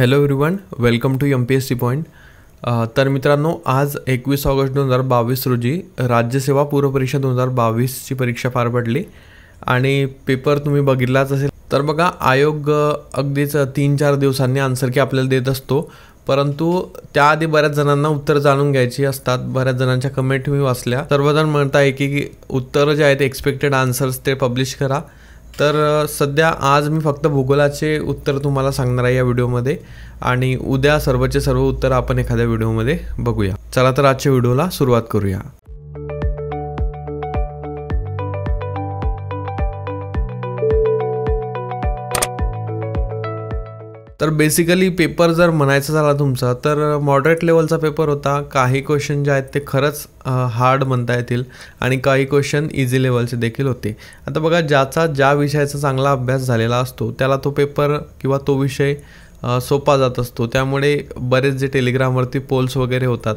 hello everyone welcome to M P S C point तर मित्रांनो आज एकवीस ऑगस्ट दोन हजार बावीस रोजी राज्यसेवा पूर्वपरीक्षा दोन हजार बावीसची परीक्षा पार पडली आणि पेपर तुम्ही बघितलाच असेल तर बघा आयोग अगदीच तीन चार दिवसांनी आन्सर की आपल्याला देत असतो परंतु त्याआधी बऱ्याच जणांना उत्तर जाणून घ्यायची असतात बऱ्याच जणांच्या कमेंट मी वाचल्या सर्वजण म्हणताय आहे की उत्तरं जे आहेत एक्सपेक्टेड आन्सर्स ते पब्लिश करा तर सध्या आज मी फक्त भूगोलाचे उत्तर तुम्हाला सांगणार आहे या व्हिडिओमध्ये आणि उद्या सर्वचे सर्व उत्तर आपण एखाद्या व्हिडिओमध्ये बघूया चला तर आजच्या व्हिडिओला सुरुवात करूया तर बेसिकली पेपर जर म्हणायचा झाला तुमचा तर मॉडरेट लेवलचा पेपर होता काही क्वेश्चन जे आहेत ते खरंच हार्ड म्हणता येतील आणि काही क्वेश्चन इझी लेवलचे देखील होते आता बघा ज्याचा ज्या विषयाचा चांगला अभ्यास झालेला असतो त्याला तो पेपर किंवा तो विषय सोपा जात असतो त्यामुळे बरेच जे टेलिग्रामवरती पोल्स वगैरे होतात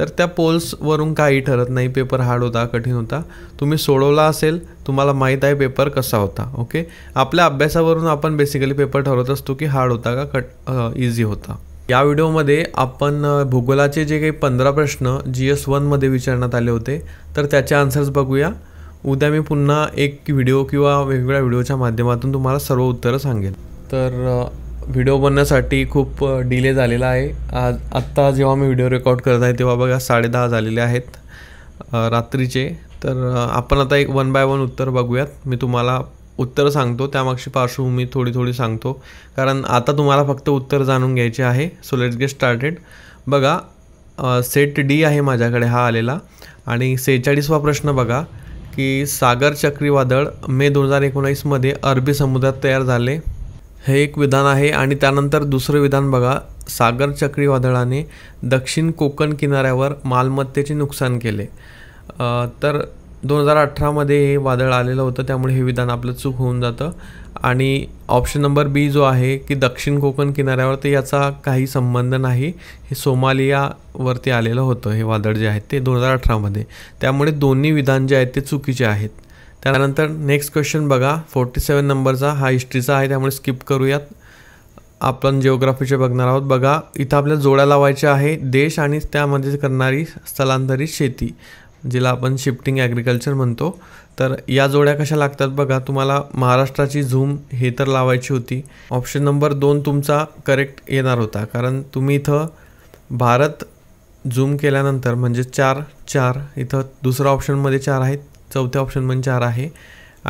तर त्या पोल्सवरून काही ठरत नाही पेपर हार्ड होता कठीण होता तुम्ही सोडवला असेल तुम्हाला माहीत आहे पेपर कसा होता ओके आपल्या अभ्यासावरून आपण बेसिकली पेपर ठरवत असतो की हार्ड होता का कट इझी होता या व्हिडिओमध्ये आपण भूगोलाचे जे काही पंधरा प्रश्न जी एस वनमध्ये विचारण्यात आले होते तर त्याचे आन्सर्स बघूया उद्या मी पुन्हा एक व्हिडिओ किंवा वेगवेगळ्या व्हिडिओच्या माध्यमातून तुम्हाला सर्व उत्तरं सांगेल तर व्हिडिओ बनण्यासाठी खूप डिले झालेला आहे आज आत्ता जेव्हा मी व्हिडिओ रेकॉर्ड करत आहे तेव्हा बघा दहा झालेले आहेत रात्रीचे तर आपण आता एक वन बाय वन उत्तर बघूयात मी तुम्हाला उत्तर सांगतो त्यामागची पार्श्वभूमी थोडी थोडी सांगतो कारण आता तुम्हाला फक्त उत्तर जाणून घ्यायचे आहे सो लेट्स गेट स्टार्टेड बघा सेट डी आहे माझ्याकडे हा आलेला आणि सेहेचाळीसवा प्रश्न बघा की सागर चक्रीवादळ मे दोन हजार एकोणीसमध्ये अरबी समुद्रात तयार झाले हे एक विधान आहे आणि त्यानंतर दुसरं विधान बघा सागर चक्रीवादळाने दक्षिण कोकण किनाऱ्यावर मालमत्तेचे नुकसान केले तर दोन हजार अठरामध्ये हे वादळ आलेलं होतं त्यामुळे हे विधान आपलं चूक होऊन जातं आणि ऑप्शन नंबर बी जो आहे की दक्षिण कोकण किनाऱ्यावर तर याचा काही संबंध नाही हे सोमालियावरती आलेलं होतं हे वादळ जे आहेत ते दोन हजार अठरामध्ये त्यामुळे दोन्ही विधान जे आहेत ते चुकीचे आहेत त्यानंतर नेक्स्ट क्वेश्चन बघा फोर्टी सेवन नंबरचा हा हिस्ट्रीचा आहे त्यामुळे स्किप करूयात आपण जिओग्राफीचे बघणार आहोत बघा इथं आपल्याला जोड्या लावायच्या आहे देश आणि त्यामध्ये करणारी स्थलांतरित शेती जिला आपण शिफ्टिंग ॲग्रिकल्चर म्हणतो तर या जोड्या कशा लागतात बघा तुम्हाला महाराष्ट्राची झूम हे तर लावायची होती ऑप्शन नंबर दोन तुमचा करेक्ट येणार होता कारण तुम्ही इथं भारत झूम केल्यानंतर म्हणजे चार चार इथं दुसरा ऑप्शनमध्ये चार आहेत चौथे ऑप्शन पण चार आहे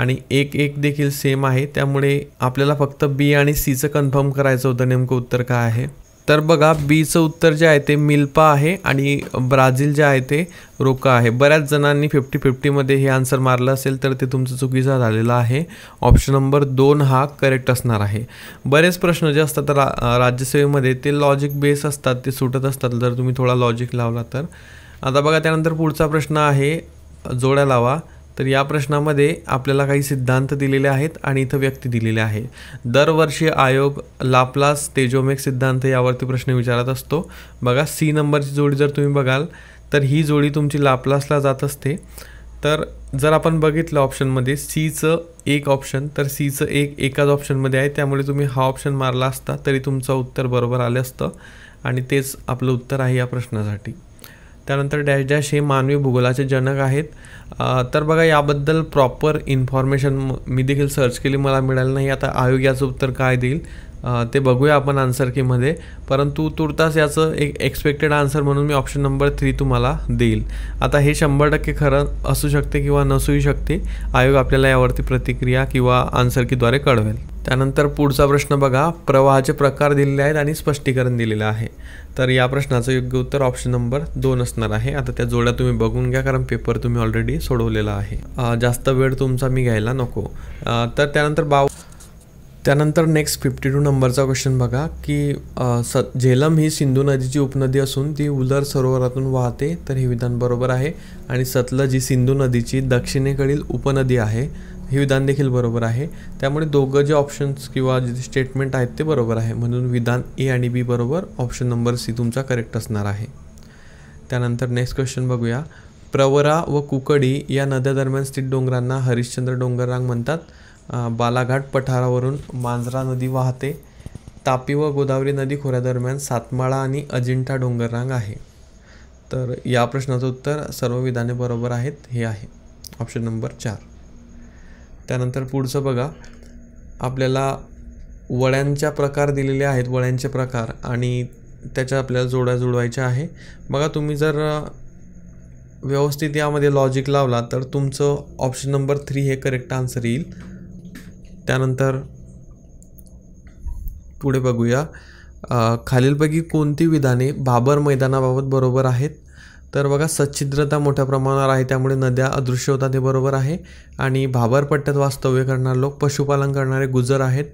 आणि एक एक देखील सेम आहे त्यामुळे आपल्याला फक्त बी आणि सीचं कन्फर्म करायचं होतं नेमकं उत्तर काय आहे तर बघा बीचं उत्तर जे आहे ते मिल्पा आहे आणि ब्राझील जे आहे ते रोका आहे बऱ्याच जणांनी फिफ्टी फिफ्टीमध्ये हे आन्सर मारलं असेल तर ते तुमचं चुकीचं झालेलं आहे ऑप्शन नंबर दोन हा करेक्ट असणार आहे बरेच प्रश्न जे असतात रा राज्यसेवेमध्ये ते लॉजिक बेस असतात ते सुटत असतात जर तुम्ही थोडा लॉजिक लावला तर आता बघा त्यानंतर पुढचा प्रश्न आहे जोड्या लावा तर या प्रश्नामध्ये आपल्याला काही सिद्धांत दिलेले आहेत आणि इथं व्यक्ती दिलेले आहे दरवर्षी आयोग लाप्लास तेजोमेक सिद्धांत यावरती प्रश्न विचारत असतो बघा सी नंबरची जोडी जर तुम्ही बघाल तर ही जोडी तुमची लाप्लासला जात असते तर जर आपण बघितलं ऑप्शनमध्ये सीचं एक ऑप्शन तर सीचं एक एकाच ऑप्शनमध्ये आहे त्यामुळे तुम्ही हा ऑप्शन मारला असता तरी तुमचं उत्तर बरोबर आलं असतं आणि तेच आपलं उत्तर आहे या प्रश्नासाठी त्यानंतर डॅश डॅश हे मानवी भूगोलाचे जनक आहेत तर बघा याबद्दल प्रॉपर इन्फॉर्मेशन मी देखील सर्च केली मला मिळालं नाही आता आयोग याचं उत्तर काय देईल ते बघूया आपण आन्सर कीमध्ये परंतु तुर्तास याचं एक एक्सपेक्टेड आन्सर म्हणून मी ऑप्शन नंबर थ्री तुम्हाला देईल आता हे शंभर टक्के खरं असू शकते किंवा नसूही शकते आयोग आपल्याला यावरती प्रतिक्रिया किंवा आन्सरकीद्वारे कळवेल त्यानंतर पुढचा प्रश्न बघा प्रवाहाचे प्रकार दिलेले आहेत आणि स्पष्टीकरण दिलेलं आहे तर या प्रश्नाचं योग्य उत्तर ऑप्शन नंबर दोन असणार आहे आता त्या जोड्या तुम्ही बघून घ्या कारण पेपर तुम्ही ऑलरेडी सोडवलेला आहे जास्त वेळ तुमचा मी घ्यायला नको तर त्यानंतर बाव त्यानंतर नेक्स्ट फिफ्टी टू नंबरचा क्वेश्चन बघा की स झेलम ही सिंधू नदीची उपनदी असून ती उलर सरोवरातून वाहते तर हे विधान बरोबर आहे आणि सतलज ही सिंधू नदीची दक्षिणेकडील उपनदी आहे हे विधान देखील बरोबर आहे त्यामुळे दोघं जे ऑप्शन्स किंवा जे स्टेटमेंट आहेत ते बरोबर आहे म्हणून विधान ए आणि बी बरोबर ऑप्शन नंबर सी तुमचा करेक्ट असणार आहे त्यानंतर नेक्स्ट क्वेश्चन बघूया प्रवरा व कुकडी या नद्यादरम्यान स्थित डोंगरांना हरिश्चंद्र डोंगररांग म्हणतात बालाघाट पठारावरून मांजरा नदी वाहते तापी व गोदावरी नदी खोऱ्यादरम्यान सातमाळा आणि अजिंठा डोंगररांग आहे तर या प्रश्नाचं उत्तर सर्व विधाने बरोबर आहेत हे आहे ऑप्शन नंबर चार त्यानंतर पुढचं बघा आपल्याला वड्यांच्या प्रकार दिलेले आहेत वड्यांचे प्रकार आणि त्याच्या आपल्याला जोड्या जुळवायच्या आहे बघा तुम्ही जर व्यवस्थित यामध्ये लॉजिक लावला तर तुमचं ऑप्शन नंबर थ्री हे करेक्ट आन्सर येईल त्यानंतर पुढे बघूया खालीलपैकी कोणती विधाने बाबर मैदानाबाबत बरोबर आहेत तर बघा सच्छिद्रता मोठ्या प्रमाणावर आहे त्यामुळे नद्या अदृश्य होतात हे बरोबर आहे आणि भाबरपट्ट्यात वास्तव्य करणारे लोक पशुपालन करणारे गुजर आहेत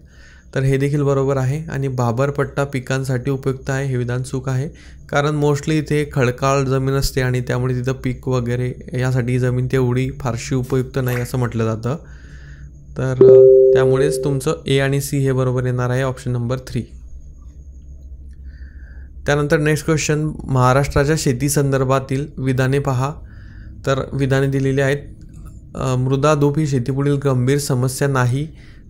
तर हे देखील बरोबर आहे आणि भाबरपट्टा पिकांसाठी उपयुक्त आहे हे विधान चूक आहे कारण मोस्टली इथे खडकाळ जमीन असते आणि त्यामुळे तिथं पीक वगैरे यासाठी जमीन तेवढी फारशी उपयुक्त नाही असं म्हटलं जातं तर त्यामुळेच तुमचं ए आणि सी हे बरोबर येणार आहे ऑप्शन नंबर थ्री त्यानंतर नेक्स्ट क्वेश्चन महाराष्ट्राच्या शेती संदर्भातील विधाने पहा तर विधाने दिलेली आहेत मृदा धूप ही शेतीपुढील गंभीर समस्या नाही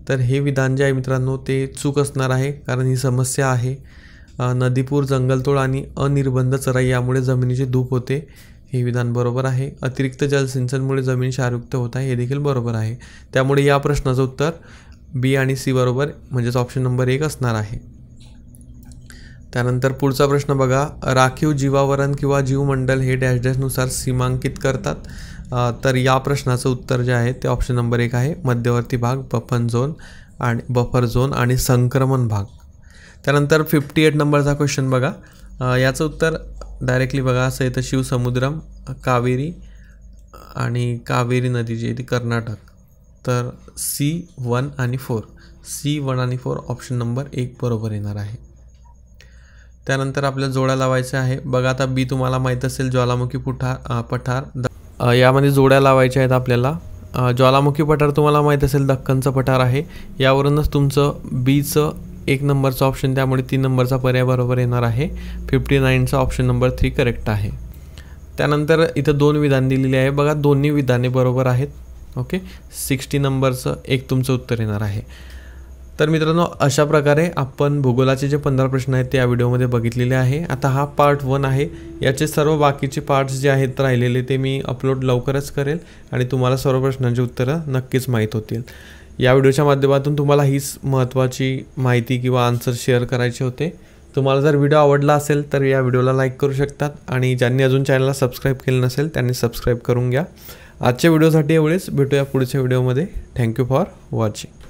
तर हे विधान जे आहे मित्रांनो ते चूक असणार आहे कारण ही समस्या आहे नदीपूर जंगलतोड आणि अनिर्बंध चराई यामुळे जमिनीची धूप होते हे विधान बरोबर आहे अतिरिक्त जलसिंचनमुळे जमीन क्षारयुक्त होत आहे हे देखील बरोबर आहे त्यामुळे या प्रश्नाचं उत्तर बी आणि सी बरोबर म्हणजेच ऑप्शन नंबर एक असणार आहे त्यानंतर पुढचा प्रश्न बघा राखीव जीवावरण किंवा जीवमंडल हे डॅश डॅशनुसार सीमांकित करतात तर या प्रश्नाचं उत्तर जे आहे ते ऑप्शन नंबर एक आहे मध्यवर्ती भाग बफन झोन आणि बफर झोन आणि संक्रमण भाग त्यानंतर फिफ्टी एट नंबरचा क्वेश्चन बघा याचं उत्तर डायरेक्टली बघा असं येतं शिवसमुद्रम कावेरी आणि कावेरी नदी जी आहे ती कर्नाटक तर सी वन आणि फोर सी वन आणि फोर ऑप्शन नंबर एक बरोबर येणार आहे त्यानंतर आपल्याला जोड्या लावायच्या आहे बघा आता बी तुम्हाला माहीत असेल ज्वालामुखी पुठा पठार यामध्ये जोड्या लावायच्या आहेत आपल्याला ज्वालामुखी पठार तुम्हाला माहीत असेल दक्कनचं पठार आहे यावरूनच तुमचं बीचं एक नंबरचं ऑप्शन त्यामुळे तीन नंबरचा पर्याय बरोबर येणार आहे फिफ्टी नाईनचा ऑप्शन नंबर थ्री करेक्ट आहे त्यानंतर इथं दोन विधान दिलेली आहे बघा दोन्ही विधाने बरोबर आहेत ओके सिक्स्टी नंबरचं एक तुमचं उत्तर येणार आहे तर मित्रांनो अशा प्रकारे आपण भूगोलाचे जे पंधरा प्रश्न आहेत ते या व्हिडिओमध्ये बघितलेले आहे आता हा पार्ट वन आहे याचे सर्व बाकीचे पार्ट्स जे आहेत राहिलेले ते मी अपलोड लवकरच करेल आणि तुम्हाला सर्व प्रश्नांची उत्तरं नक्कीच माहीत होतील या व्हिडिओच्या माध्यमातून तुम्हाला हीच महत्त्वाची माहिती किंवा आन्सर शेअर करायचे होते तुम्हाला जर व्हिडिओ आवडला असेल तर या व्हिडिओला लाईक करू शकतात आणि ज्यांनी अजून चॅनलला सबस्क्राईब केलं नसेल त्यांनी सबस्क्राईब करून घ्या आजच्या व्हिडिओसाठी एवढेच भेटूया पुढच्या व्हिडिओमध्ये थँक्यू फॉर वॉचिंग